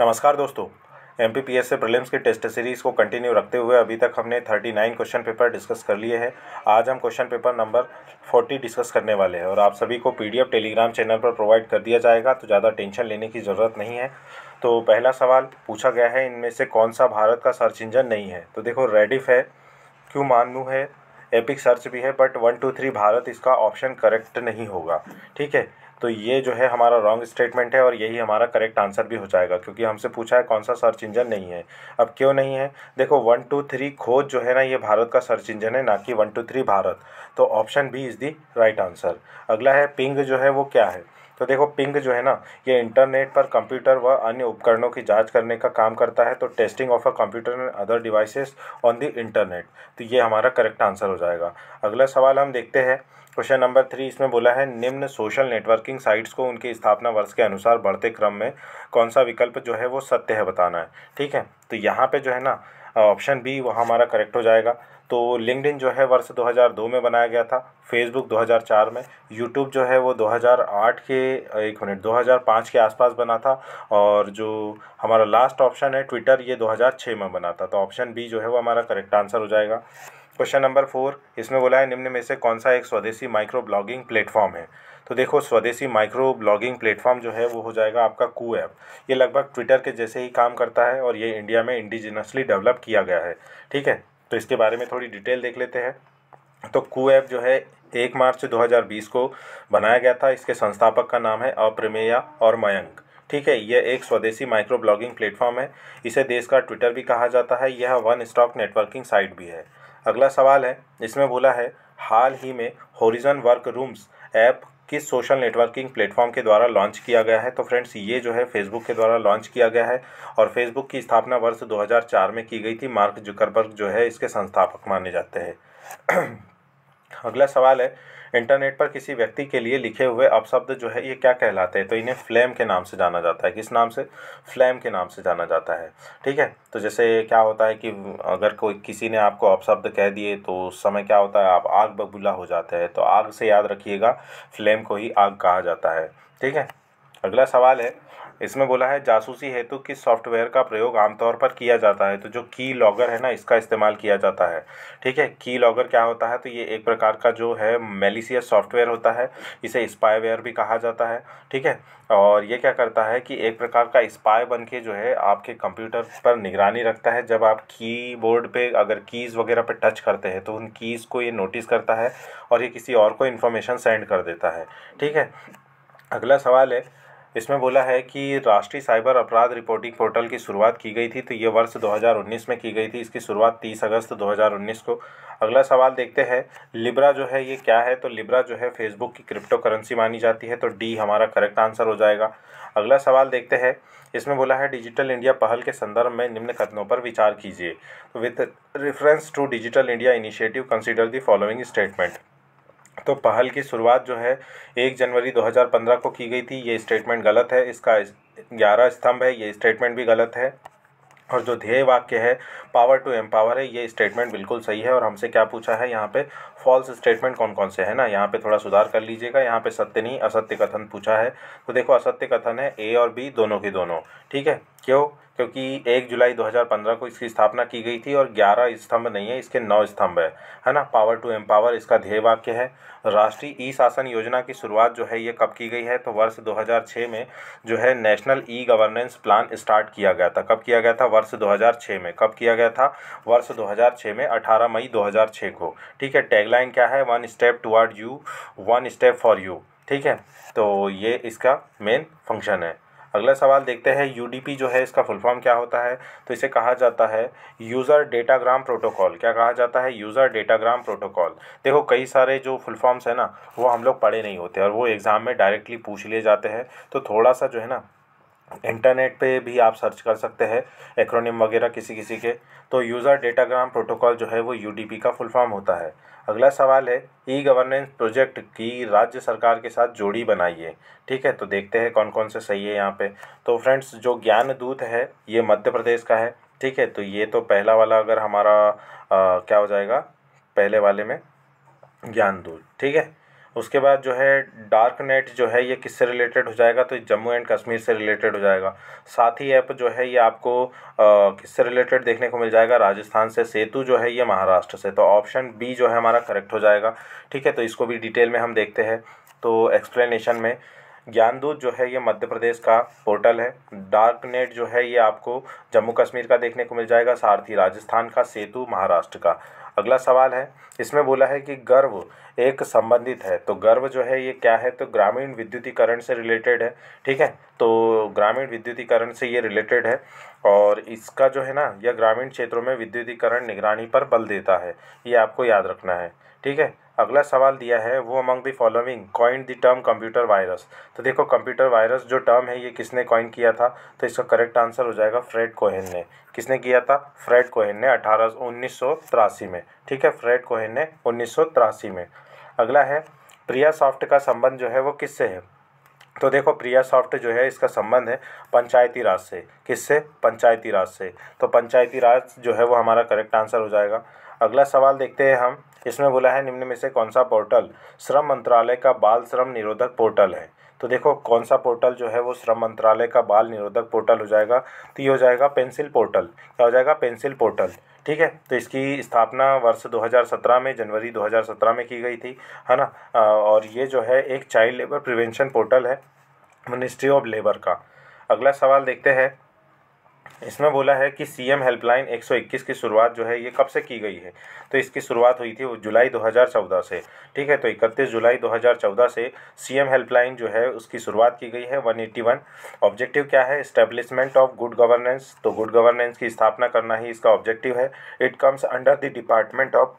नमस्कार दोस्तों M P P S से प्रलिम्स की टेस्ट सीरीज़ को कंटिन्यू रखते हुए अभी तक हमने thirty nine question paper discuss कर लिए हैं आज हम question paper number forty discuss करने वाले हैं और आप सभी को P D F Telegram channel पर प्रोवाइड कर दिया जाएगा तो ज़्यादा टेंशन लेने की ज़रूरत नहीं है तो पहला सवाल पूछा गया है इनमें से कौन सा भारत का सर्च इंजन नहीं है तो देखो रेडिफ है क्यों मानू है एपिक सर्च भी है but one two three Bharat इसका ऑप्शन करेक्ट नहीं होगा ठीक है तो ये जो है हमारा रॉन्ग स्टेटमेंट है और यही हमारा करेक्ट आंसर भी हो जाएगा क्योंकि हमसे पूछा है कौन सा सर्च इंजन नहीं है अब क्यों नहीं है देखो वन टू थ्री खोज जो है ना ये भारत का सर्च इंजन है ना कि वन टू थ्री भारत तो option B is the right answer अगला है पिंग जो है वो क्या है तो देखो पिंग जो है ना ये इंटरनेट पर कंप्यूटर व अन्य उपकरणों की जांच करने का काम करता है तो testing of a computer and other devices on the internet तो ये हमारा करेक्ट आंसर हो जाएगा अगला सवाल हम देखते हैं क्वेश्चन नंबर थ्री इसमें बोला है निम्न सोशल नेटवर्किंग साइट्स को उनके स्थापना वर्ष के अनुसार बढ़ते क्रम में कौन सा विकल्प जो है वो सत्य है बताना है ठीक है तो यहाँ पर जो है ना ऑप्शन बी वह हमारा करेक्ट हो जाएगा तो लिंकडिन जो है वर्ष 2002 में बनाया गया था फेसबुक 2004 में यूट्यूब जो है वो 2008 के एक मिनट 2005 के आसपास बना था और जो हमारा लास्ट ऑप्शन है ट्विटर ये 2006 में बना था तो ऑप्शन बी जो है वो हमारा करेक्ट आंसर हो जाएगा क्वेश्चन नंबर फोर इसमें बोला है निम्न में से कौन सा एक स्वदेशी माइक्रो ब्लॉगिंग प्लेटफॉर्म है तो देखो स्वदेशी माइक्रो ब्लॉगिंग प्लेटफॉर्म जो है वो हो जाएगा आपका कू ऐप ये लगभग ट्विटर के जैसे ही काम करता है और ये इंडिया में इंडिजिनसली डेवलप किया गया है ठीक है तो इसके बारे में थोड़ी डिटेल देख लेते हैं तो कू ऐप जो है एक मार्च 2020 को बनाया गया था इसके संस्थापक का नाम है अप्रमेया और मयंक ठीक है यह एक स्वदेशी माइक्रो ब्लॉगिंग प्लेटफॉर्म है इसे देश का ट्विटर भी कहा जाता है यह वन स्टॉक नेटवर्किंग साइट भी है अगला सवाल है इसमें बोला है हाल ही में होरिजन वर्क रूम्स ऐप किस सोशल नेटवर्किंग प्लेटफॉर्म के द्वारा लॉन्च किया गया है तो फ्रेंड्स ये जो है फेसबुक के द्वारा लॉन्च किया गया है और फेसबुक की स्थापना वर्ष 2004 में की गई थी मार्क जुकरबर्ग जो है इसके संस्थापक माने जाते हैं अगला सवाल है इंटरनेट पर किसी व्यक्ति के लिए लिखे हुए अपशब्द जो है ये क्या कहलाते हैं तो इन्हें फ्लेम के नाम से जाना जाता है किस नाम से फ्लेम के नाम से जाना जाता है ठीक है तो जैसे क्या होता है कि अगर कोई किसी ने आपको अपशब्द कह दिए तो उस समय क्या होता है आप आग बबूला हो जाते हैं तो आग से याद रखिएगा फ्लेम को ही आग कहा जाता है ठीक है अगला सवाल है इसमें बोला है जासूसी हेतु किस सॉफ्टवेयर का प्रयोग आमतौर पर किया जाता है तो जो की लॉगर है ना इसका इस्तेमाल किया जाता है ठीक है की लॉगर क्या होता है तो ये एक प्रकार का जो है मेलिसियस सॉफ्टवेयर होता है इसे स्पाईवेयर भी कहा जाता है ठीक है और ये क्या करता है कि एक प्रकार का स्पाई बन के जो है आपके कंप्यूटर पर निगरानी रखता है जब आप बोर्ड पर अगर कीज़ वगैरह पर टच करते हैं तो उन कीज़ को ये नोटिस करता है और ये किसी और को इन्फॉर्मेशन सेंड कर देता है ठीक है अगला सवाल है इसमें बोला है कि राष्ट्रीय साइबर अपराध रिपोर्टिंग पोर्टल की शुरुआत की गई थी तो ये वर्ष 2019 में की गई थी इसकी शुरुआत 30 अगस्त 2019 को अगला सवाल देखते हैं लिब्रा जो है ये क्या है तो लिब्रा जो है फेसबुक की क्रिप्टो करेंसी मानी जाती है तो डी हमारा करेक्ट आंसर हो जाएगा अगला सवाल देखते हैं इसमें बोला है डिजिटल इंडिया पहल के संदर्भ में निम्न कथनों पर विचार कीजिए तो with reference to digital India initiative consider the following statement तो पहल की शुरुआत जो है एक जनवरी 2015 को की गई थी ये स्टेटमेंट गलत है इसका ग्यारह स्तंभ है ये स्टेटमेंट भी गलत है और जो ध्येय वाक्य है पावर टू एम्पावर है ये स्टेटमेंट बिल्कुल सही है और हमसे क्या पूछा है यहाँ पे फॉल्स स्टेटमेंट कौन कौन से है ना यहाँ पे थोड़ा सुधार कर लीजिएगा यहाँ पे सत्य नहीं असत्य कथन पूछा है तो देखो असत्य कथन है ए और बी दोनों की दोनों ठीक है क्यों क्योंकि एक जुलाई 2015 को इसकी स्थापना की गई थी और 11 स्तंभ नहीं है इसके 9 स्तंभ है है ना पावर टू एम्पावर इसका ध्येय वाक्य है राष्ट्रीय ई शासन योजना की शुरुआत जो है ये कब की गई है तो वर्ष 2006 में जो है national e governance plan start किया गया था कब किया गया था वर्ष 2006 में कब किया गया था वर्ष 2006 में 18 मई 2006 को ठीक है टैगलाइन क्या है one step toward you one step for you ठीक है तो ये इसका मेन फंक्शन है अगला सवाल देखते हैं यू जो है इसका फुल फॉर्म क्या होता है तो इसे कहा जाता है यूज़र डेटाग्राम प्रोटोकॉल क्या कहा जाता है यूज़र डेटाग्राम प्रोटोकॉल देखो कई सारे जो फुल फॉर्म्स हैं ना वो हम लोग पढ़े नहीं होते और वो एग्ज़ाम में डायरेक्टली पूछ लिए जाते हैं तो थोड़ा सा जो है ना इंटरनेट पे भी आप सर्च कर सकते हैं एक्रोनिम वगैरह किसी किसी के तो यूज़र डेटाग्राम प्रोटोकॉल जो है वो यू का फुल फॉर्म होता है अगला सवाल है ई गवर्नेंस प्रोजेक्ट की राज्य सरकार के साथ जोड़ी बनाइए ठीक है तो देखते हैं कौन कौन से सही है यहाँ पे तो फ्रेंड्स जो ज्ञान दूत है ये मध्य प्रदेश का है ठीक है तो ये तो पहला वाला अगर हमारा आ, क्या हो जाएगा पहले वाले में ज्ञान दूत ठीक है उसके बाद जो है डार्क नेट जो है ये किससे रिलेटेड हो जाएगा तो जम्मू एंड कश्मीर से रिलेटेड हो जाएगा साथ ही ऐप जो है ये आपको किससे रिलेटेड देखने को मिल जाएगा राजस्थान से सेतु जो है ये महाराष्ट्र से तो ऑप्शन बी जो है हमारा करेक्ट हो जाएगा ठीक है तो इसको भी डिटेल में हम देखते हैं तो एक्सप्लेनेशन में ज्ञानदूत जो है ये मध्य प्रदेश का पोर्टल है डार्क नेट जो है ये आपको जम्मू कश्मीर का देखने को मिल जाएगा साथ ही राजस्थान का सेतु महाराष्ट्र का अगला सवाल है इसमें बोला है कि गर्व एक संबंधित है तो गर्व जो है ये क्या है तो ग्रामीण विद्युतीकरण से रिलेटेड है ठीक है तो ग्रामीण विद्युतीकरण से ये रिलेटेड है और इसका जो है ना यह ग्रामीण क्षेत्रों में विद्युतीकरण निगरानी पर बल देता है ये आपको याद रखना है ठीक है अगला सवाल दिया है वो among the following coin the term computer virus तो देखो कंप्यूटर वायरस जो टर्म है ये किसने कॉइन किया था तो इसका करेक्ट आंसर हो जाएगा फ्रेड कोहेन ने किसने किया था फ्रेड कोहेन ने अठारह उन्नीस में ठीक है फ्रेड कोहेन ने उन्नीस में अगला है प्रिया सॉफ्ट का संबंध जो है वो किससे है तो देखो प्रिया सॉफ्ट जो है इसका संबंध है पंचायती राज से किससे पंचायती राज से तो पंचायती राज जो है वो हमारा करेक्ट आंसर हो जाएगा अगला सवाल देखते हैं हम इसमें बोला है निम्न में से कौन सा पोर्टल श्रम मंत्रालय का बाल श्रम निरोधक पोर्टल है तो देखो कौन सा पोर्टल जो है वो श्रम मंत्रालय का बाल निरोधक पोर्टल हो जाएगा तो ये हो जाएगा पेंसिल पोर्टल क्या हो जाएगा पेंसिल पोर्टल ठीक है तो इसकी स्थापना वर्ष 2017 में जनवरी 2017 में की गई थी है ना और ये जो है एक चाइल्ड लेबर प्रिवेंशन पोर्टल है मिनिस्ट्री ऑफ लेबर का अगला सवाल देखते हैं इसमें बोला है कि सीएम हेल्पलाइन 121 की शुरुआत जो है ये कब से की गई है तो इसकी शुरुआत हुई थी वो जुलाई 2014 से ठीक है तो 31 जुलाई 2014 से सीएम हेल्पलाइन जो है उसकी शुरुआत की गई है 181 ऑब्जेक्टिव क्या है इस्टेब्लिशमेंट ऑफ गुड गवर्नेंस तो गुड गवर्नेंस की स्थापना करना ही इसका ऑब्जेक्टिव है it comes under the department of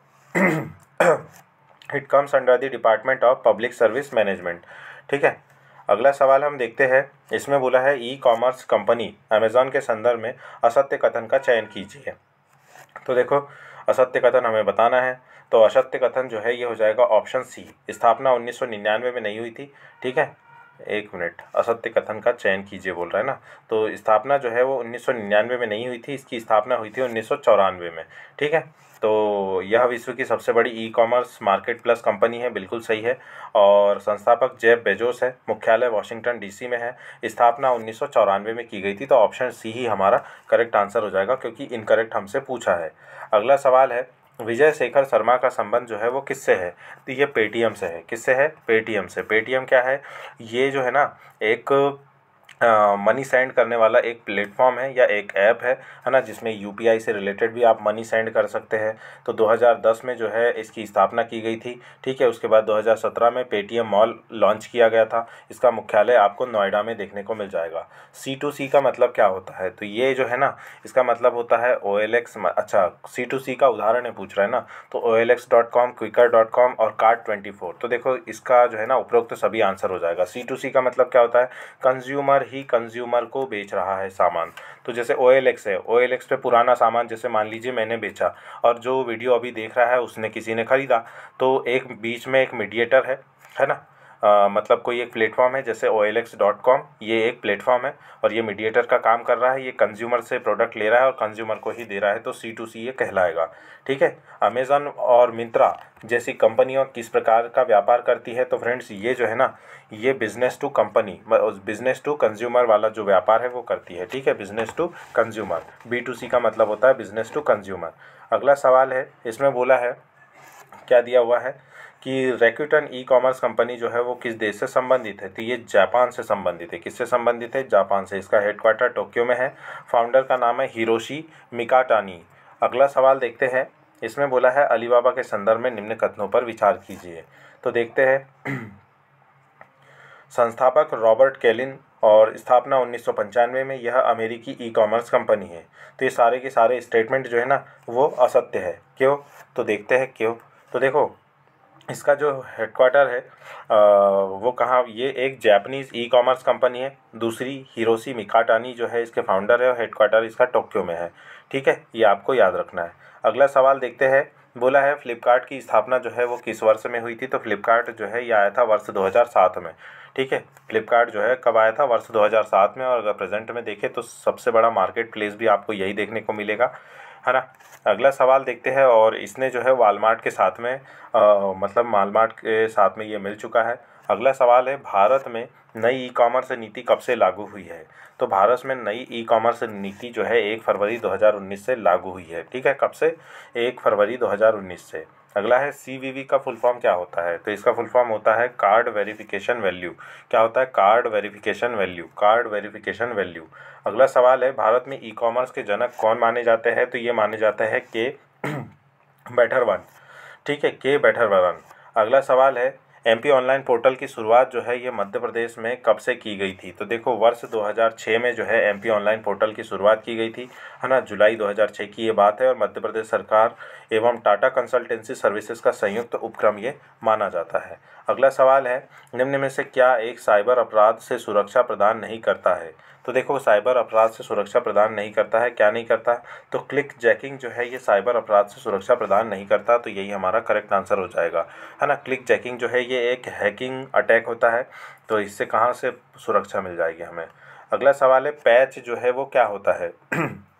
it comes under the department of public service management ठीक है अगला सवाल हम देखते हैं इसमें बोला है ई कॉमर्स कंपनी अमेज़ॉन के संदर्भ में असत्य कथन का चयन कीजिए तो देखो असत्य कथन हमें बताना है तो असत्य कथन जो है ये हो जाएगा ऑप्शन सी स्थापना 1999 में नहीं हुई थी ठीक है एक मिनट असत्य कथन का चयन कीजिए बोल रहा है ना तो स्थापना जो है वो 1999 में नहीं हुई थी इसकी स्थापना हुई थी उन्नीस में ठीक है तो यह विश्व की सबसे बड़ी e commerce market plus company है बिल्कुल सही है और संस्थापक जेब बेजोस है मुख्यालय वाशिंगटन डीसी में है स्थापना उन्नीस में की गई थी तो ऑप्शन सी ही हमारा करेक्ट आंसर हो जाएगा क्योंकि इनकरेक्ट हमसे पूछा है अगला सवाल है विजय शेखर शर्मा का संबंध जो है वो किससे है तो ये पेटीएम से है किससे है पेटीएम से पेटीएम क्या है ये जो है ना एक मनी सेंड करने वाला एक प्लेटफॉर्म है या एक ऐप है है ना जिसमें यू से रिलेटेड भी आप मनी सेंड कर सकते हैं तो 2010 में जो है इसकी स्थापना की गई थी ठीक है उसके बाद 2017 में पेटीएम मॉल लॉन्च किया गया था इसका मुख्यालय आपको नोएडा में देखने को मिल जाएगा सी टू सी का मतलब क्या होता है तो ये जो है ना इसका मतलब होता है ओ एल एक्स अच्छा सी टू सी का उदाहरण है पूछ रहा है ना तो O L X dot com Quikr dot com और कार्ड ट्वेंटी फोर तो देखो इसका जो है ना उपरोक्त तो सभी आंसर हो जाएगा सी टू सी का मतलब क्या होता है कंज्यूमर ही कंज्यूमर को बेच रहा है सामान तो जैसे ओ एल एक्स है ओ एल एक्स पे पुराना सामान जैसे मान लीजिए मैंने बेचा और जो वीडियो अभी देख रहा है उसने किसी ने ख़रीदा तो एक बीच में एक मीडिएटर है है ना आ, मतलब कोई एक प्लेटफॉर्म है जैसे ओ ये एक प्लेटफॉर्म है और ये मीडिएटर का काम कर रहा है ये कंज्यूमर से प्रोडक्ट ले रहा है और कंज्यूमर को ही दे रहा है तो सी टू सी ये कहलाएगा ठीक है अमेज़न और मिंत्रा जैसी कंपनियों किस प्रकार का व्यापार करती है तो फ्रेंड्स ये जो है ना ये business to company business to consumer वाला जो व्यापार है वो करती है ठीक है business to consumer B to C का मतलब होता है बिज़नेस टू कंज्यूमर अगला सवाल है इसमें बोला है क्या दिया हुआ है कि रेक्यूटन ई कॉमर्स कंपनी जो है वो किस देश से संबंधित है तो ये जापान से संबंधित है किससे संबंधित है जापान से इसका हेडक्वार्टर टोक्यो में है फाउंडर का नाम है हिरोशी मिकाटानी अगला सवाल देखते हैं इसमें बोला है अलीबाबा के संदर्भ में निम्न कथनों पर विचार कीजिए तो देखते हैं संस्थापक रॉबर्ट केलिन और स्थापना उन्नीस में यह अमेरिकी ई कॉमर्स कंपनी है तो ये सारे के सारे स्टेटमेंट जो है ना वो असत्य है क्यों तो देखते हैं क्यों तो देखो इसका जो हेडक्वार्टर है आ, वो कहाँ ये एक जैपनीज़ ई कॉमर्स कंपनी है दूसरी हिरोशी मिकाटानी जो है इसके फाउंडर है और हेडक्वार्टर इसका टोक्यो में है ठीक है ये आपको याद रखना है अगला सवाल देखते हैं बोला है फ्लिपकार्ट की स्थापना जो है वो किस वर्ष में हुई थी तो फ्लिपकार्ट जो है ये आया था वर्ष 2007 में ठीक है फ्लिपकार्ट जो है कब आया था वर्ष 2007 में और अगर प्रेजेंट में देखें तो सबसे बड़ा मार्केट प्लेस भी आपको यही देखने को मिलेगा है ना अगला सवाल देखते हैं और इसने जो है वालमार्ट के साथ में आ, मतलब मालमार्ट के साथ में ये मिल चुका है अगला सवाल है भारत में नई ई कॉमर्स नीति कब से लागू हुई है तो भारत में नई ई कॉमर्स नीति जो है एक फरवरी 2019 से लागू हुई है ठीक है कब से एक फरवरी 2019 से अगला है सी का फुल फॉर्म क्या होता है तो इसका फुल फॉर्म होता है कार्ड वेरिफिकेशन वैल्यू क्या होता है card verification value card verification value अगला सवाल है भारत में ई कॉमर्स के जनक कौन माने जाते हैं तो ये माने जाते हैं के बैठर वन ठीक है के बैठर वन अगला सवाल है पी ऑनलाइन पोर्टल की शुरुआत जो है ये मध्य प्रदेश में कब से की गई थी तो देखो वर्ष 2006 में जो है पी ऑनलाइन पोर्टल की शुरुआत की गई थी है ना जुलाई 2006 की ये बात है और मध्य प्रदेश सरकार एवं टाटा कंसल्टेंसी सर्विसेज का संयुक्त तो उपक्रम ये माना जाता है अगला सवाल है निम्न में से क्या एक साइबर अपराध से सुरक्षा प्रदान नहीं करता है तो देखो साइबर अपराध से सुरक्षा प्रदान नहीं करता है क्या नहीं करता तो क्लिक जैकिंग जो है ये साइबर अपराध से सुरक्षा प्रदान नहीं करता तो यही हमारा करेक्ट आंसर हो जाएगा है ना क्लिक जैकिंग जो है ये एक हैकिंग अटैक होता है तो इससे कहाँ से सुरक्षा मिल जाएगी हमें अगला सवाल है पैच जो है वो क्या होता है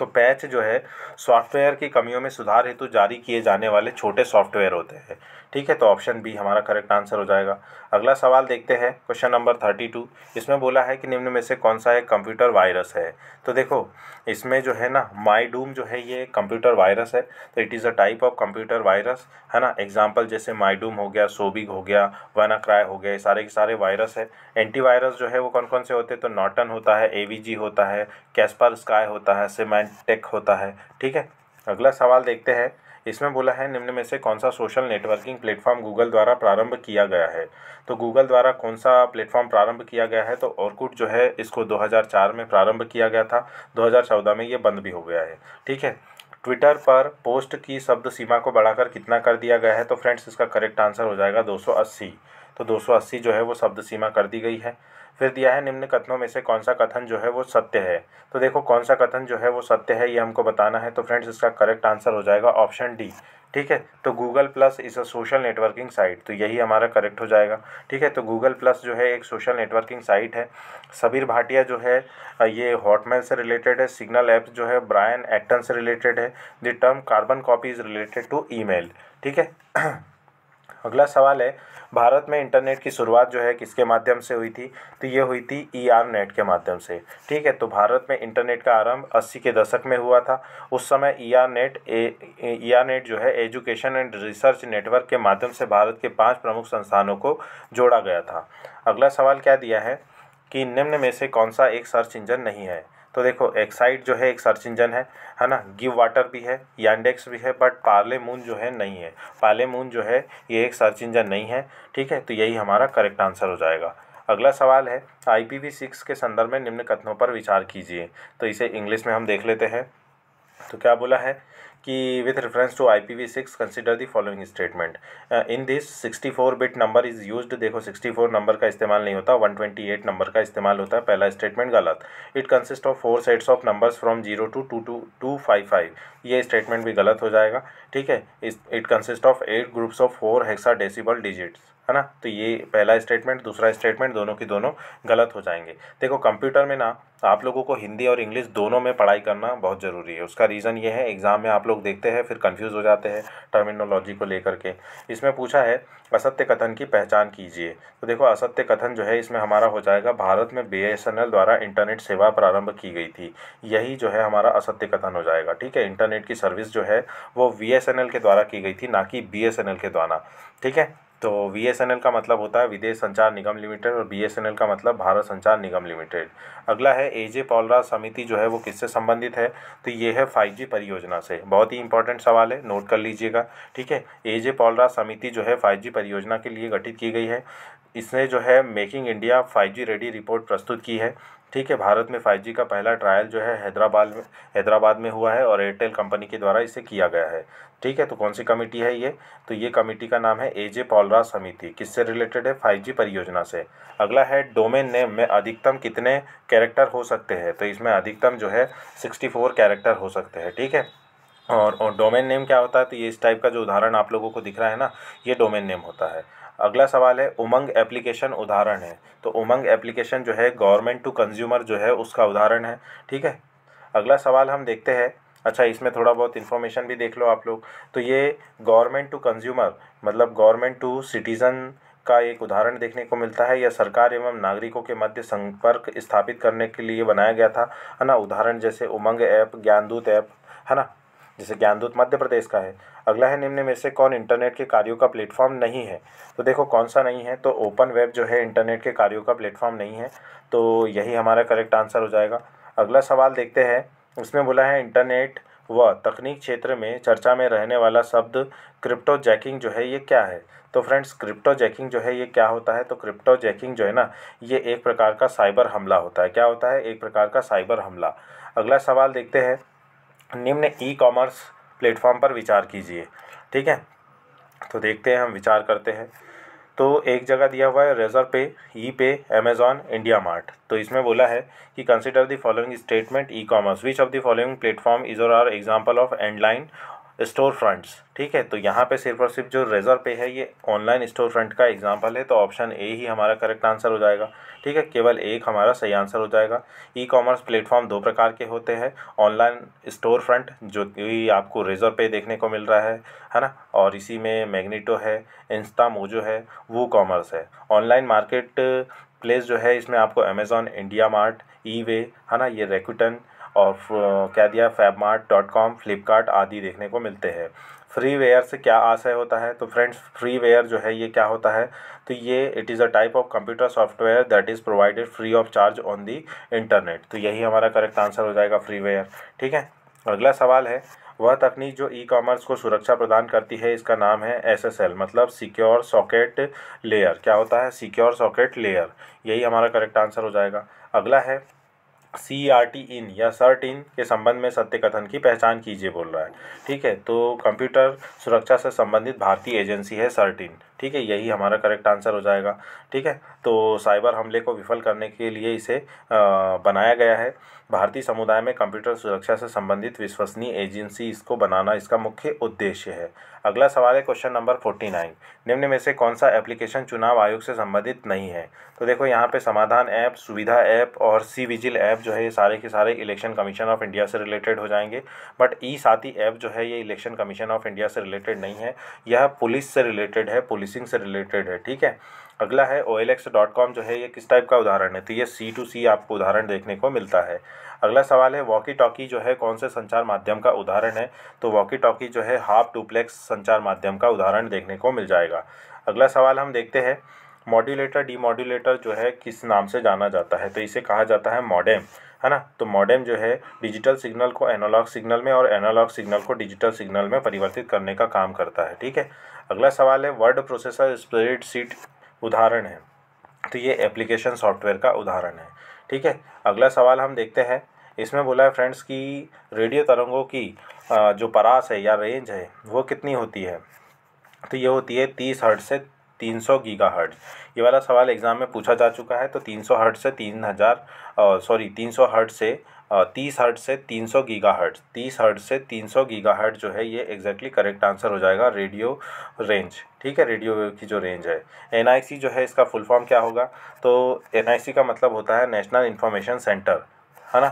तो पैच जो है सॉफ्टवेयर की कमियों में सुधार हेतु जारी किए जाने वाले छोटे सॉफ्टवेयर होते हैं ठीक है तो ऑप्शन बी हमारा करेक्ट आंसर हो जाएगा अगला सवाल देखते हैं क्वेश्चन नंबर थर्टी टू इसमें बोला है कि निम्न में से कौन सा एक कंप्यूटर वायरस है तो देखो इसमें जो है ना माई डूम जो है ये कंप्यूटर वायरस है तो it is a type of computer virus है ना एग्जाम्पल जैसे माइडूम हो गया सोबिग हो गया वनाक्राय हो गया सारे के सारे वायरस है एंटीवायरस जो है वो कौन कौन से होते हैं तो नॉटन होता है ए होता है कैसपर स्काई होता है सिमेंटेक होता है ठीक है अगला सवाल देखते हैं इसमें बोला है निम्न में से कौन सा सोशल नेटवर्किंग प्लेटफॉर्म गूगल द्वारा प्रारंभ किया गया है तो गूगल द्वारा कौन सा प्लेटफॉर्म प्रारंभ किया गया है तो औरकुट जो है इसको 2004 में प्रारंभ किया गया था 2014 में ये बंद भी हो गया है ठीक है ट्विटर पर पोस्ट की शब्द सीमा को बढ़ाकर कितना कर दिया गया है तो फ्रेंड्स इसका करेक्ट आंसर हो जाएगा दो तो दो जो है वो शब्द सीमा कर दी गई है फिर दिया है निम्न कथनों में से कौन सा कथन जो है वो सत्य है तो देखो कौन सा कथन जो है वो सत्य है ये हमको बताना है तो फ्रेंड्स इसका करेक्ट आंसर हो जाएगा ऑप्शन डी ठीक है तो Google Plus is a social networking site तो यही हमारा करेक्ट हो जाएगा ठीक है तो गूगल प्लस जो है एक सोशल नेटवर्किंग साइट है सबीर भाटिया जो है ये हॉटमेल से रिलेटेड है सिग्नल ऐप जो है ब्रायन एक्टन से रिलेटेड है the term carbon copy is related to E ठीक है अगला सवाल है भारत में इंटरनेट की शुरुआत जो है किसके माध्यम से हुई थी तो ये हुई थी ई आर नेट के माध्यम से ठीक है तो भारत में इंटरनेट का आरंभ अस्सी के दशक में हुआ था उस समय E R net E R net जो है एजुकेशन एंड रिसर्च नेटवर्क के माध्यम से भारत के पाँच प्रमुख संस्थानों को जोड़ा गया था अगला सवाल क्या दिया है कि निम्न में से कौन सा एक सर्च इंजन नहीं है तो देखो एक्साइट जो है एक सर्च इंजन है है ना गिव वाटर भी है यांडेक्स भी है बट पार्ले मून जो है नहीं है पार्ले मून जो है ये एक सर्च इंजन नहीं है ठीक है तो यही हमारा करेक्ट आंसर हो जाएगा अगला सवाल है आई पी वी सिक्स के संदर्भ में निम्न कथनों पर विचार कीजिए तो इसे इंग्लिश में हम देख लेते हैं तो क्या बोला है कि with reference to I P V six consider the following statement in this sixty four bit number is use देखो सिक्सटी फोर नंबर का इस्तेमाल नहीं होता वन ट्वेंटी एट नंबर का इस्तेमाल होता है पहला स्टेटमेंट गलत it consist of four sets of numbers from zero to two two two five five ये स्टेटमेंट भी गलत हो जाएगा ठीक है it consist of eight groups of four hexadecimal digits है ना तो ये पहला स्टेटमेंट दूसरा स्टेटमेंट दोनों की दोनों गलत हो जाएंगे देखो कंप्यूटर में ना आप लोगों को हिंदी और इंग्लिश दोनों में पढ़ाई करना बहुत ज़रूरी है उसका रीज़न ये है एग्ज़ाम में आप लोग देखते हैं फिर कंफ्यूज हो जाते हैं टर्मिनोलॉजी को लेकर के इसमें पूछा है असत्य कथन की पहचान कीजिए तो देखो असत्य कथन जो है इसमें हमारा हो जाएगा भारत में बी द्वारा इंटरनेट सेवा प्रारंभ की गई थी यही जो है हमारा असत्य कथन हो जाएगा ठीक है इंटरनेट की सर्विस जो है वो वी के द्वारा की गई थी ना कि बी के द्वारा ठीक है तो वी का मतलब होता है विदेश संचार निगम लिमिटेड और बी का मतलब भारत संचार निगम लिमिटेड अगला है एजे पॉलराज समिति जो है वो किससे संबंधित है तो ये है 5G परियोजना से बहुत ही इंपॉर्टेंट सवाल है नोट कर लीजिएगा ठीक है एजे पॉलराज समिति जो है 5G परियोजना के लिए गठित की गई है इसने जो है making India 5G ready report प्रस्तुत की है ठीक है भारत में 5G का पहला ट्रायल जो है हैदराबाद में हैदराबाद में हुआ है और एयरटेल कंपनी के द्वारा इसे किया गया है ठीक है तो कौन सी कमेटी है ये तो ये कमेटी का नाम है एजे पॉलरा समिति किससे रिलेटेड है 5G परियोजना से अगला है डोमेन नेम में अधिकतम कितने कैरेक्टर हो सकते हैं तो इसमें अधिकतम जो है सिक्सटी कैरेक्टर हो सकते हैं ठीक है और और डोमेन नेम क्या होता है तो ये इस टाइप का जो उदाहरण आप लोगों को दिख रहा है ना ये डोमेन नेम होता है अगला सवाल है उमंग एप्लीकेशन उदाहरण है तो उमंग एप्लीकेशन जो है गवर्नमेंट टू कंज्यूमर जो है उसका उदाहरण है ठीक है अगला सवाल हम देखते हैं अच्छा इसमें थोड़ा बहुत इन्फॉर्मेशन भी देख लो आप लोग तो ये गवर्नमेंट टू कंज्यूमर मतलब गवर्नमेंट टू सिटीज़न का एक उदाहरण देखने को मिलता है यह सरकार एवं नागरिकों के मध्य संपर्क स्थापित करने के लिए बनाया गया था है ना उदाहरण जैसे उमंग ऐप ज्ञानदूत ऐप है ना जैसे ज्ञानदूत मध्य प्रदेश का है अगला है निम्न में से कौन इंटरनेट के कार्यों का प्लेटफॉर्म नहीं है तो देखो कौन सा नहीं है तो ओपन वेब जो है इंटरनेट के कार्यों का प्लेटफॉर्म नहीं है तो यही हमारा करेक्ट आंसर हो जाएगा अगला सवाल देखते हैं उसमें बोला है इंटरनेट व तकनीक क्षेत्र में चर्चा में रहने वाला शब्द क्रिप्टो जैकिंग जो है ये क्या है तो फ्रेंड्स क्रिप्टो जैकिंग जो है ये क्या होता है तो क्रिप्टो जैकिंग जो है ना ये एक प्रकार का साइबर हमला होता है क्या होता है एक प्रकार का साइबर हमला अगला सवाल देखते हैं निम्न ई कॉमर्स प्लेटफॉर्म पर विचार कीजिए ठीक है तो देखते हैं हम विचार करते हैं तो एक जगह दिया हुआ है Razorpay e e pay Amazon India Mart तो इसमें बोला है कि consider the following statement e commerce which of the following platform is or are example of online store fronts ठीक है तो यहाँ पे सिर्फ और सिर्फ जो रेजर पे है ये ऑनलाइन स्टोर फ्रंट का एग्जाम्पल है तो ऑप्शन ए ही हमारा करेक्ट आंसर हो जाएगा ठीक है केवल एक हमारा सही आंसर हो जाएगा ई कॉमर्स प्लेटफॉर्म दो प्रकार के होते हैं ऑनलाइन स्टोर फ्रंट जो कि आपको रेजर पे देखने को मिल रहा है है ना और इसी में मैग्नीटो है इंस्टा मोजो है वो कॉमर्स है ऑनलाइन मार्केट प्लेस जो है इसमें आपको Amazon India Mart e way है ना ये रेकुटन और uh, कह दिया फैबमार्ट डॉट कॉम फ्लिपकार्ट आदि देखने को मिलते हैं फ्री वेयर से क्या आशय होता है तो फ्रेंड्स फ्री वेयर जो है ये क्या होता है तो ये it is a type of computer software that is provided free of charge on the internet तो यही हमारा करेक्ट आंसर हो जाएगा फ्री वेयर ठीक है अगला सवाल है वह तकनीक जो ई कॉमर्स को सुरक्षा प्रदान करती है इसका नाम है एसएसएल मतलब सिक्योर सॉकेट लेयर क्या होता है सिक्योर सॉकेट लेयर यही हमारा करेक्ट आंसर हो जाएगा अगला है सी आर टी इन या सर्ट इन के संबंध में सत्य कथन की पहचान कीजिए बोल रहा है ठीक है तो कंप्यूटर सुरक्षा से संबंधित भारतीय एजेंसी है सर्ट इन ठीक है यही हमारा करेक्ट आंसर हो जाएगा ठीक है तो साइबर हमले को विफल करने के लिए इसे आ, बनाया गया है भारतीय समुदाय में कंप्यूटर सुरक्षा से संबंधित विश्वसनीय एजेंसी इसको बनाना इसका मुख्य उद्देश्य है अगला सवाल है क्वेश्चन नंबर फोर्टी नाइन निम्न में से कौन सा एप्लीकेशन चुनाव आयोग से संबंधित नहीं है तो देखो यहाँ पे समाधान ऐप सुविधा ऐप और सी विजिल ऐप जो है ये सारे के सारे इलेक्शन कमीशन ऑफ इंडिया से रिलेटेड हो जाएंगे बट ई साथी ऐप जो है ये इलेक्शन कमीशन ऑफ इंडिया से रिलेटेड नहीं है यह पुलिस से रिलेटेड है पुलिस सर्विसिंग से रिलेटेड है ठीक है अगला है ओ जो है ये किस टाइप का उदाहरण है तो ये सी टू सी आपको उदाहरण देखने को मिलता है अगला सवाल है वॉकी टॉकी जो है कौन से संचार माध्यम का उदाहरण है तो वॉकी टॉकी जो है हाफ टूप्लेक्स संचार माध्यम का उदाहरण देखने को मिल जाएगा अगला सवाल हम देखते हैं मॉड्यूलेटर डीमॉड्यूलेटर जो है किस नाम से जाना जाता है तो इसे कहा जाता है मॉडेम है ना तो मॉडेम जो है डिजिटल सिग्नल को एनालॉग सिग्नल में और एनालॉग सिग्नल को डिजिटल सिग्नल में परिवर्तित करने का काम करता है ठीक है अगला सवाल है वर्ड प्रोसेसर स्प्रेड सीट उदाहरण है तो ये एप्लीकेशन सॉफ्टवेयर का उदाहरण है ठीक है अगला सवाल हम देखते हैं इसमें बोला है फ्रेंड्स कि रेडियो तरंगों की जो परास है या रेंज है वो कितनी होती है तो ये होती है तीस हर्ट से तीन सौ गीगा हर्ट ये वाला सवाल एग्ज़ाम में पूछा जा चुका है तो तीन सौ हर्ट से तीन हज़ार सॉरी तीन सौ हर्ट से तीस हर्ट से तीन सौ गीगा हर्ट तीस हर्ट से तीन सौ गीगा हर्ट जो है ये एग्जैक्टली करेक्ट आंसर हो जाएगा रेडियो रेंज ठीक है रेडियो वेव की जो रेंज है एन जो है इसका फुल फॉर्म क्या होगा तो एन का मतलब होता है नेशनल इन्फॉर्मेशन सेंटर है ना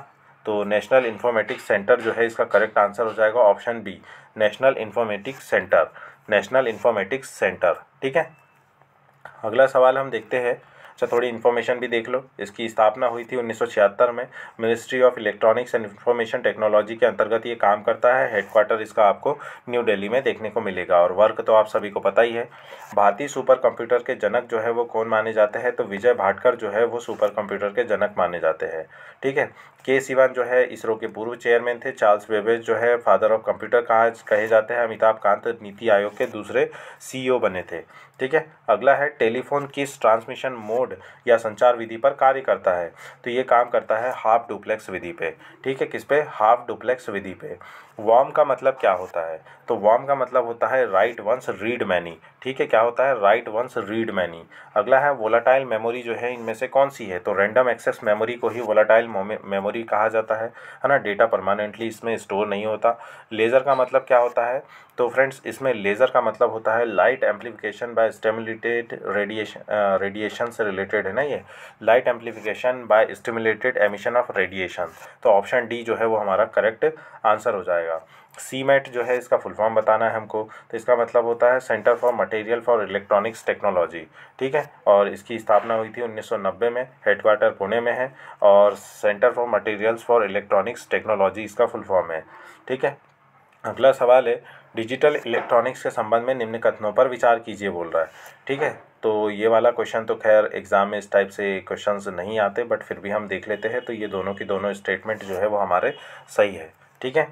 तो नेशनल इन्फॉर्मेटिक्स सेंटर जो है इसका करेक्ट आंसर हो जाएगा option B national informatics centre national informatics centre ठीक है अगला सवाल हम देखते हैं अच्छा थोड़ी इन्फॉर्मेशन भी देख लो इसकी स्थापना हुई थी उन्नीस में ministry of electronics and information technology के अंतर्गत ये काम करता है हेडक्वार्टर इसका आपको न्यू दिल्ली में देखने को मिलेगा और वर्क तो आप सभी को पता ही है भारतीय सुपर कंप्यूटर के जनक जो है वो कौन माने जाते हैं तो विजय भाटकर जो है वो सुपर कंप्यूटर के जनक माने जाते हैं ठीक है के सिवान जो है इसरो के पूर्व चेयरमैन थे चार्ल्स वेबेज जो है फादर ऑफ कंप्यूटर कहा कहे जाते हैं अमिताभ कांत नीति आयोग के दूसरे सीईओ e बने थे ठीक है अगला है टेलीफोन किस ट्रांसमिशन मोड या संचार विधि पर कार्य करता है तो ये काम करता है हाफ डुप्लेक्स विधि पे ठीक है किस पे हाफ डुप्लेक्स विधि पे वॉम का मतलब क्या होता है तो वॉम का मतलब होता है राइट वंस रीड मैनी ठीक है क्या होता है राइट वंस रीड मैनी अगला है वोलाटाइल मेमोरी जो है इनमें से कौन सी है तो रैंडम एक्सेस मेमोरी को ही वोलाटाइल मेमोरी कहा जाता है है ना डेटा परमानेंटली इसमें स्टोर नहीं होता लेज़र का मतलब क्या होता है तो फ्रेंड्स इसमें लेज़र का मतलब होता है light amplification by stimulated radiation radiation से रिलेटेड है ना ये light amplification by stimulated emission of radiation तो ऑप्शन डी जो है वो हमारा करेक्ट आंसर हो जाएगा सीमेट जो है इसका फुल फॉर्म बताना है हमको तो इसका मतलब होता है centre for material for electronics technology ठीक है और इसकी स्थापना हुई थी 1990 में हेडक्वार्टर पुणे में है और centre for materials for electronics technology इसका फुल फॉर्म है ठीक है अगला सवाल है डिजिटल इलेक्ट्रॉनिक्स के संबंध में निम्न कथनों पर विचार कीजिए बोल रहा है ठीक है तो ये वाला क्वेश्चन तो खैर एग्ज़ाम में इस टाइप से क्वेश्चंस नहीं आते बट फिर भी हम देख लेते हैं तो ये दोनों की दोनों स्टेटमेंट जो है वो हमारे सही है ठीक है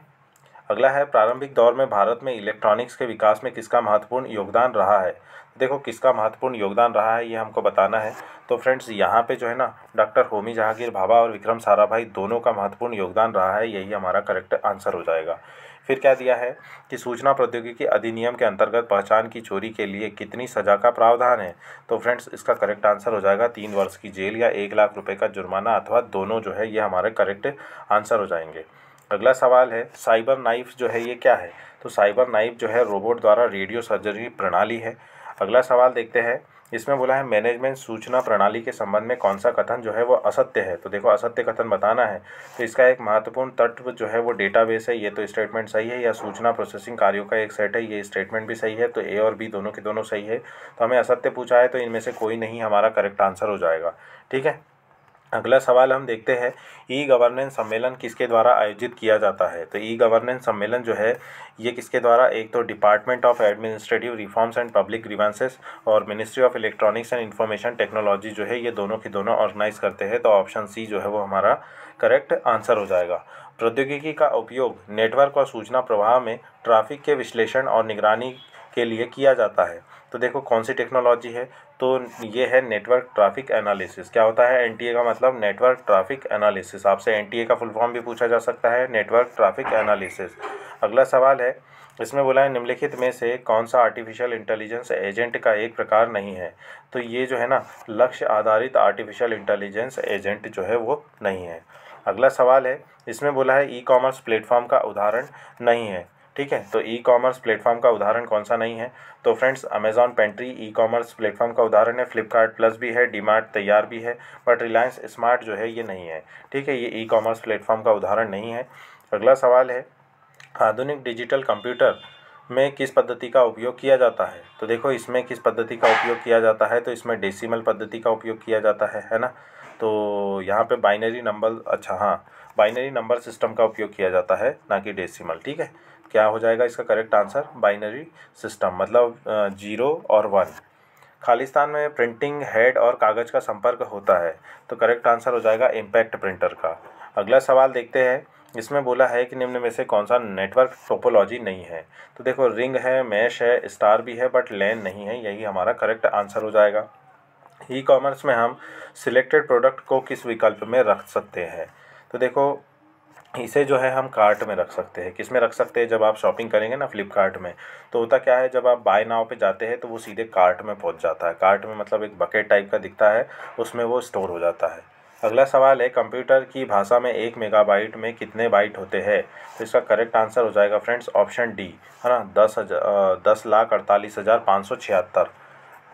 अगला है प्रारंभिक दौर में भारत में इलेक्ट्रॉनिक्स के विकास में किसका महत्वपूर्ण योगदान रहा है देखो किसका महत्वपूर्ण योगदान रहा है ये हमको बताना है तो फ्रेंड्स यहाँ पे जो है ना डॉक्टर होमी जहांगीर भाभा और विक्रम साराभाई दोनों का महत्वपूर्ण योगदान रहा है यही हमारा करेक्ट आंसर हो जाएगा फिर क्या दिया है कि सूचना प्रौद्योगिकी अधिनियम के अंतर्गत पहचान की चोरी के लिए कितनी सजा का प्रावधान है तो फ्रेंड्स इसका करेक्ट आंसर हो जाएगा तीन वर्ष की जेल या एक लाख रुपये का जुर्माना अथवा दोनों जो है ये हमारे करेक्ट आंसर हो जाएंगे अगला सवाल है साइबर नाइफ जो है ये क्या है तो साइबर नाइफ जो है रोबोट द्वारा रेडियो सर्जरी प्रणाली है अगला सवाल देखते हैं इसमें बोला है मैनेजमेंट सूचना प्रणाली के संबंध में कौन सा कथन जो है वो असत्य है तो देखो असत्य कथन बताना है तो इसका एक महत्वपूर्ण तत्व जो है वो डेटाबेस है ये तो स्टेटमेंट सही है या सूचना प्रोसेसिंग कार्यों का एक सेट है ये स्टेटमेंट भी सही है तो ए और बी दोनों के दोनों सही है तो हमें असत्य पूछा है तो इनमें से कोई नहीं हमारा करेक्ट आंसर हो जाएगा ठीक है अगला सवाल हम देखते हैं ई गवर्नेंस सम्मेलन किसके द्वारा आयोजित किया जाता है तो ई गवर्नेंस सम्मेलन जो है ये किसके द्वारा एक तो department of administrative reforms and public grievances और ministry of electronics and information technology जो है ये दोनों के दोनों ऑर्गेनाइज करते हैं तो ऑप्शन सी जो है वो हमारा करेक्ट आंसर हो जाएगा प्रौद्योगिकी का उपयोग नेटवर्क और सूचना प्रवाह में ट्राफिक के विश्लेषण और निगरानी के लिए किया जाता है तो देखो कौन सी टेक्नोलॉजी है तो ये है नेटवर्क ट्रैफिक एनालिसिस क्या होता है एनटीए का मतलब नेटवर्क ट्रैफिक एनालिसिस आपसे एनटीए का फुल फॉर्म भी पूछा जा सकता है नेटवर्क ट्रैफिक एनालिसिस अगला सवाल है इसमें बोला है निम्नलिखित में से कौन सा आर्टिफिशियल इंटेलिजेंस एजेंट का एक प्रकार नहीं है तो ये जो है ना लक्ष्य आधारित आर्टिफिशियल इंटेलिजेंस एजेंट जो है वो नहीं है अगला सवाल है इसमें बोला है ई कॉमर्स प्लेटफॉर्म का उदाहरण नहीं है ठीक है तो ई कॉमर्स प्लेटफॉर्म का उदाहरण कौन सा नहीं है तो friends Amazon Pantry e commerce platform का उदाहरण है फ्लिपकार्ट प्लस भी है डीमार्ट तैयार भी है बट रिलायंस स्मार्ट जो है ये नहीं है ठीक है ये ई कॉमर्स प्लेटफॉर्म का उदाहरण नहीं है अगला सवाल है आधुनिक डिजिटल कंप्यूटर में किस पद्धति का उपयोग किया जाता है तो देखो इसमें किस पद्धति का उपयोग किया जाता है तो इसमें डेसिमल पद्धति का उपयोग किया जाता है है ना तो यहाँ पे बाइनरी नंबर अच्छा हाँ बाइनरी नंबर सिस्टम का उपयोग किया जाता है ना कि डेसिमल ठीक है क्या हो जाएगा इसका करेक्ट आंसर बाइनरी सिस्टम मतलब जीरो और वन खालिस्तान में प्रिंटिंग हेड और कागज़ का संपर्क होता है तो करेक्ट आंसर हो जाएगा इम्पैक्ट प्रिंटर का अगला सवाल देखते हैं इसमें बोला है कि निम्न में से कौन सा नेटवर्क टोपोलॉजी नहीं है तो देखो रिंग है मैश है स्टार भी है बट लैन नहीं है यही हमारा करेक्ट आंसर हो जाएगा ई e कॉमर्स में हम सिलेक्टेड प्रोडक्ट को किस विकल्प में रख सकते हैं तो देखो इसे जो है हम कार्ट में रख सकते हैं किस में रख सकते हैं जब आप शॉपिंग करेंगे ना फ्लिपकार्ट में तो होता क्या है जब आप बाय नाव पे जाते हैं तो वो सीधे कार्ट में पहुंच जाता है कार्ट में मतलब एक बकेट टाइप का दिखता है उसमें वो स्टोर हो जाता है अगला सवाल है कंप्यूटर की भाषा में एक मेगाबाइट में कितने बाइट होते हैं तो इसका करेक्ट आंसर हो जाएगा फ्रेंड्स ऑप्शन डी है ना दस हजार दस लाख अड़तालीस हज़ार पाँच सौ छिहत्तर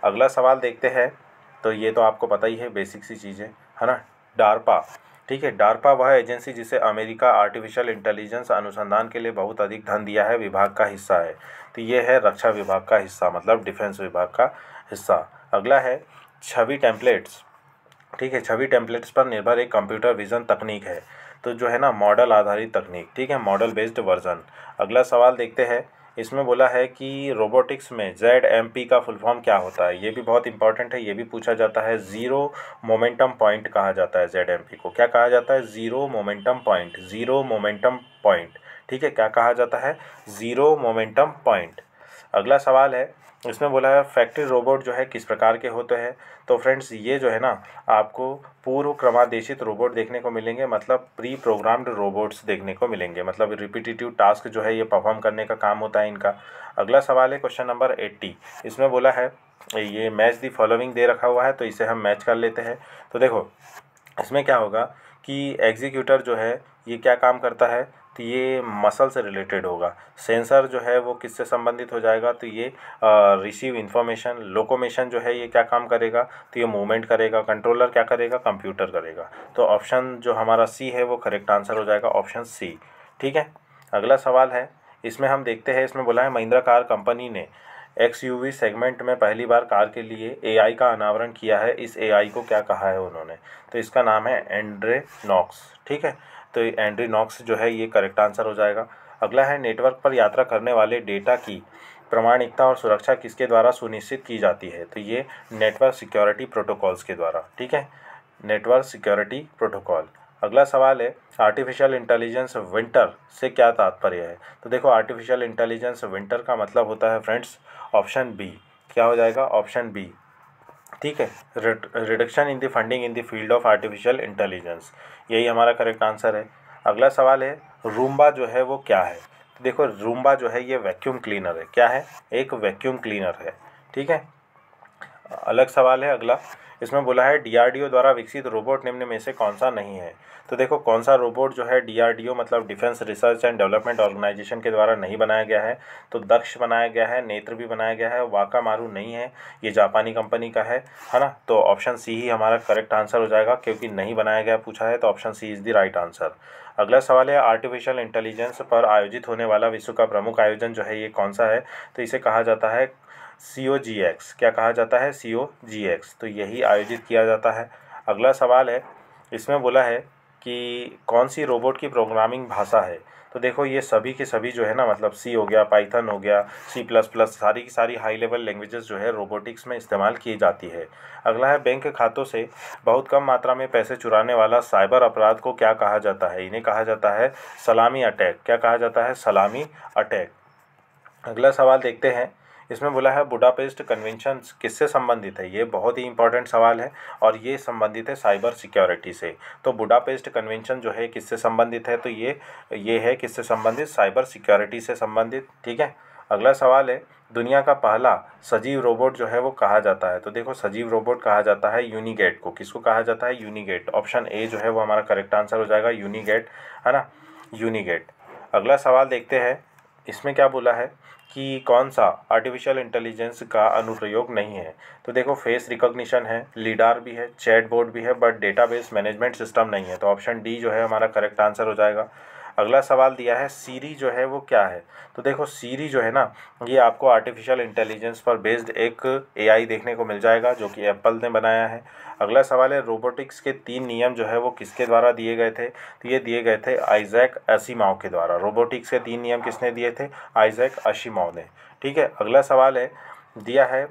अगला सवाल देखते हैं तो ये तो आपको पता ही है बेसिक सी चीज़ें है ना डारपा ठीक है डार्पा वह एजेंसी जिसे अमेरिका आर्टिफिशियल इंटेलिजेंस अनुसंधान के लिए बहुत अधिक धन दिया है विभाग का हिस्सा है तो ये है रक्षा विभाग का हिस्सा मतलब डिफेंस विभाग का हिस्सा अगला है छवि टेम्पलेट्स ठीक है छवि टेम्पलेट्स पर निर्भर एक कंप्यूटर विजन तकनीक है तो जो है ना मॉडल आधारित तकनीक ठीक है मॉडल बेस्ड वर्जन अगला सवाल देखते हैं इसमें बोला है कि रोबोटिक्स में जेड एम पी का फुल फॉर्म क्या होता है ये भी बहुत इंपॉर्टेंट है ये भी पूछा जाता है ज़ीरो मोमेंटम पॉइंट कहा जाता है जेड एम पी को क्या कहा जाता है zero momentum point zero momentum point ठीक है क्या कहा जाता है ज़ीरो मोमेंटम पॉइंट अगला सवाल है इसमें बोला है फैक्ट्री रोबोट जो है किस प्रकार के होते हैं तो फ्रेंड्स ये जो है ना आपको पूर्व क्रमादेशित रोबोट देखने को मिलेंगे मतलब प्री प्रोग्राम्ड रोबोट्स देखने को मिलेंगे मतलब रिपीटिटिव टास्क जो है ये परफॉर्म करने का काम होता है इनका अगला सवाल है क्वेश्चन नंबर एट्टी इसमें बोला है ये मैच दी फॉलोइंग दे रखा हुआ है तो इसे हम मैच कर लेते हैं तो देखो इसमें क्या होगा कि एग्जीक्यूटर जो है ये क्या काम करता है तो ये मसल से रिलेटेड होगा सेंसर जो है वो किससे संबंधित हो जाएगा तो ये रिसीव इन्फॉर्मेशन लोकोमेशन जो है ये क्या काम करेगा तो ये मूवमेंट करेगा कंट्रोलर क्या करेगा कंप्यूटर करेगा तो ऑप्शन जो हमारा सी है वो करेक्ट आंसर हो जाएगा ऑप्शन सी ठीक है अगला सवाल है इसमें हम देखते हैं इसमें बोला है महिंद्रा कार कंपनी ने एक्स यू सेगमेंट में पहली बार कार के लिए आई का अनावरण किया है इस आई को क्या कहा है उन्होंने तो इसका नाम है एंड्रे नॉक्स ठीक है तो एंड्री नॉक्स जो है ये करेक्ट आंसर हो जाएगा अगला है नेटवर्क पर यात्रा करने वाले डेटा की प्रमाणिकता और सुरक्षा किसके द्वारा सुनिश्चित की जाती है तो ये नेटवर्क सिक्योरिटी प्रोटोकॉल्स के द्वारा ठीक है नेटवर्क सिक्योरिटी प्रोटोकॉल अगला सवाल है आर्टिफिशियल इंटेलिजेंस विंटर से क्या तात्पर्य है तो देखो आर्टिफिशियल इंटेलिजेंस विंटर का मतलब होता है फ्रेंड्स ऑप्शन बी क्या हो जाएगा ऑप्शन बी ठीक है reduction in the funding in the field of artificial intelligence यही हमारा करेक्ट आंसर है अगला सवाल है रूम्बा जो है वो क्या है देखो रूम्बा जो है ये वैक्यूम क्लीनर है क्या है एक वैक्यूम क्लीनर है ठीक है अलग सवाल है अगला इसमें बोला है डीआरडीओ द्वारा विकसित रोबोट निम्न में से कौन सा नहीं है तो देखो कौन सा रोबोट जो है डीआरडीओ मतलब defence research and development organisation के द्वारा नहीं बनाया गया है तो दक्ष बनाया गया है नेत्र भी बनाया गया है वाका मारू नहीं है ये जापानी कंपनी का है है ना तो ऑप्शन सी ही हमारा करेक्ट आंसर हो जाएगा क्योंकि नहीं बनाया गया पूछा है तो option C is the right answer अगला सवाल है आर्टिफिशियल इंटेलिजेंस पर आयोजित होने वाला विश्व का प्रमुख आयोजन जो है ये कौन सा है तो इसे कहा जाता है सी ओ जी एक्स क्या कहा जाता है सी ओ जी एक्स तो यही आयोजित किया जाता है अगला सवाल है इसमें बोला है कि कौन सी रोबोट की प्रोग्रामिंग भाषा है तो देखो ये सभी के सभी जो है ना मतलब सी हो गया पाइथन हो गया सी प्लस प्लस सारी की सारी हाई लेवल लैंग्वेजेस जो है रोबोटिक्स में इस्तेमाल की जाती है अगला है बैंक खातों से बहुत कम मात्रा में पैसे चुराने वाला साइबर अपराध को क्या कहा जाता है इन्हें कहा जाता है सलामी अटैक क्या कहा जाता है सलामी अटैक अगला सवाल देखते हैं इसमें बोला है बुडापेस्ट कन्वेंशन किससे संबंधित है ये बहुत ही इंपॉर्टेंट सवाल है और ये संबंधित है साइबर सिक्योरिटी से तो बुडापेस्ट कन्वेंशन जो है किससे संबंधित है तो ये ये है किससे संबंधित साइबर सिक्योरिटी से संबंधित ठीक है अगला सवाल है दुनिया का पहला सजीव रोबोट जो है वो कहा जाता है तो देखो सजीव रोबोट कहा जाता है यूनिगेट को किसको कहा जाता है यूनिगेट ऑप्शन ए जो है वो हमारा करेक्ट आंसर हो जाएगा यूनिगेट है ना यूनिगेट अगला सवाल देखते हैं इसमें क्या बोला है कि कौन सा आर्टिफिशियल इंटेलिजेंस का अनुप्रयोग नहीं है तो देखो फेस रिकॉग्निशन है लीडार भी है चैट बोर्ड भी है बट डेटाबेस मैनेजमेंट सिस्टम नहीं है तो ऑप्शन डी जो है हमारा करेक्ट आंसर हो जाएगा अगला सवाल दिया है सीरी जो है वो क्या है तो देखो सीरी जो है ना ये आपको आर्टिफिशियल इंटेलिजेंस पर बेस्ड एक एआई देखने को मिल जाएगा जो कि एप्पल ने बनाया है अगला सवाल है रोबोटिक्स के तीन नियम जो है वो किसके द्वारा दिए गए थे तो ये दिए गए थे आइजैक असीमाओ के द्वारा रोबोटिक्स के तीन नियम किसने दिए थे आइजैक अशीमाओ ने ठीक है अगला सवाल है दिया है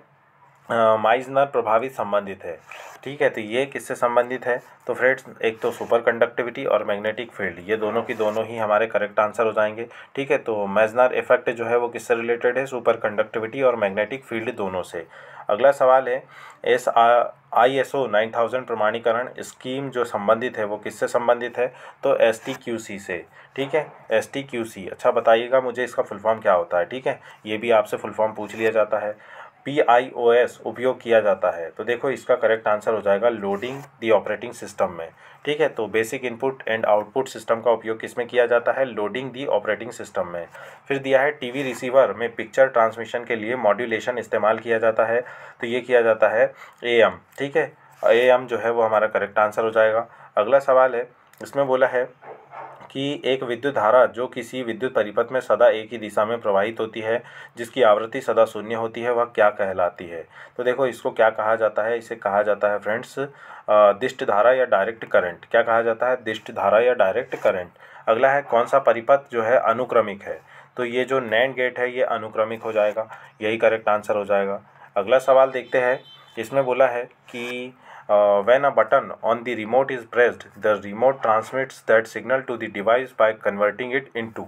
माइजनर प्रभावित संबंधित है ठीक है तो ये किससे संबंधित है तो फ्रेंड्स एक तो सुपर कंडक्टिविटी और मैग्नेटिक फील्ड ये दोनों की दोनों ही हमारे करेक्ट आंसर हो जाएंगे ठीक है तो मैजनर इफेक्ट जो है वो किससे रिलेटेड है सुपर कंडक्टिविटी और मैग्नेटिक फील्ड दोनों से अगला सवाल है S I S O nine thousand प्रमाणीकरण स्कीम जो संबंधित है वो किससे संबंधित है तो एस टी क्यू सी से ठीक है एस टी क्यू सी अच्छा बताइएगा मुझे इसका फुल फॉर्म क्या होता है ठीक है ये भी आपसे फुल फॉर्म पूछ लिया जाता है पी आई ओ एस उपयोग किया जाता है तो देखो इसका करेक्ट आंसर हो जाएगा लोडिंग दी ऑपरेटिंग सिस्टम में ठीक है तो basic input and output system का उपयोग किस में किया जाता है लोडिंग दी ऑपरेटिंग सिस्टम में फिर दिया है टीवी रिसीवर में पिक्चर ट्रांसमिशन के लिए मॉड्यूलेशन इस्तेमाल किया जाता है तो ये किया जाता है ए एम ठीक है ए एम जो है वो हमारा करेक्ट आंसर हो जाएगा अगला सवाल है इसमें बोला है कि एक विद्युत धारा जो किसी विद्युत परिपथ में सदा एक ही दिशा में प्रवाहित होती है जिसकी आवृत्ति सदा शून्य होती है वह क्या कहलाती है तो देखो इसको क्या कहा जाता है इसे कहा जाता है फ्रेंड्स दिष्ट धारा या डायरेक्ट करंट क्या कहा जाता है दिष्ट धारा या डायरेक्ट करंट अगला है कौन सा परिपथ जो है अनुक्रमिक है तो ये जो नैंड गेट है ये अनुक्रमिक हो जाएगा यही करेक्ट आंसर हो जाएगा अगला सवाल देखते हैं इसमें बोला है कि uh, when a button on the remote is pressed the remote transmits that signal to the device by converting it into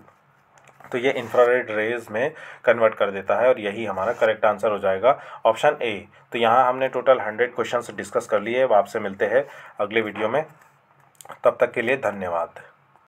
तो ये इंफ्रारेड रेज में कन्वर्ट कर देता है और यही हमारा करेक्ट आंसर हो जाएगा ऑप्शन ए तो यहाँ हमने टोटल हंड्रेड क्वेश्चंस डिस्कस कर लिए अब आपसे मिलते हैं अगले वीडियो में तब तक के लिए धन्यवाद